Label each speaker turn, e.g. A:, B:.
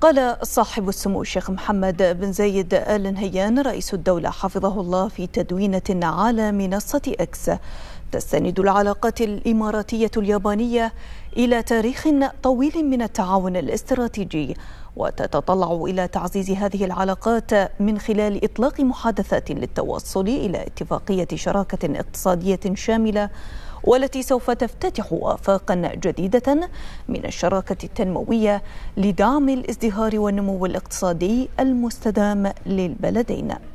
A: قال صاحب السمو الشيخ محمد بن زايد آل نهيان رئيس الدولة حفظه الله في تدوينة على منصة إكس تستند العلاقات الإماراتية اليابانية إلى تاريخ طويل من التعاون الاستراتيجي وتتطلع إلى تعزيز هذه العلاقات من خلال إطلاق محادثات للتوصل إلى اتفاقية شراكة اقتصادية شاملة والتي سوف تفتتح آفاقا جديدة من الشراكة التنموية لدعم الازدهار والنمو الاقتصادي المستدام للبلدين